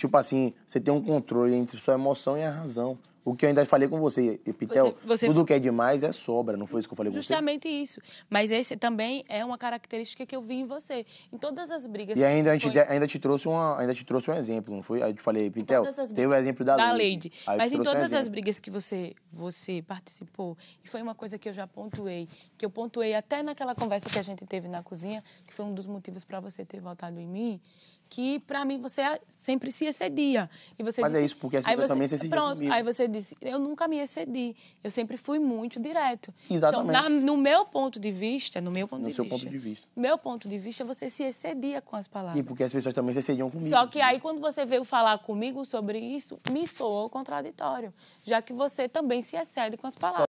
tipo assim, você tem um controle entre sua emoção e a razão. O que eu ainda falei com você, Epitel, você, você... tudo que é demais é sobra, não foi isso que eu falei Justamente com você? Justamente isso. Mas esse também é uma característica que eu vi em você. Em todas as brigas E ainda, a gente, foi... ainda, te trouxe uma, ainda te trouxe um exemplo, não foi? Aí eu te falei, Epitel, teve o exemplo da, da Mas em todas um as brigas que você, você participou, e foi uma coisa que eu já pontuei, que eu pontuei até naquela conversa que a gente teve na cozinha, que foi um dos motivos para você ter voltado em mim, que para mim você sempre se excedia. E você Mas é disse, é isso, porque as pessoas você, também se excediam Pronto, comigo. aí você eu nunca me excedi. Eu sempre fui muito direto. Então, Exatamente. Então, na, no meu ponto de vista, no meu ponto no de seu vista, ponto de vista. Meu ponto de vista, você se excedia com as palavras. E porque as pessoas também se excediam comigo. Só que né? aí quando você veio falar comigo sobre isso, me soou contraditório, já que você também se excede com as palavras.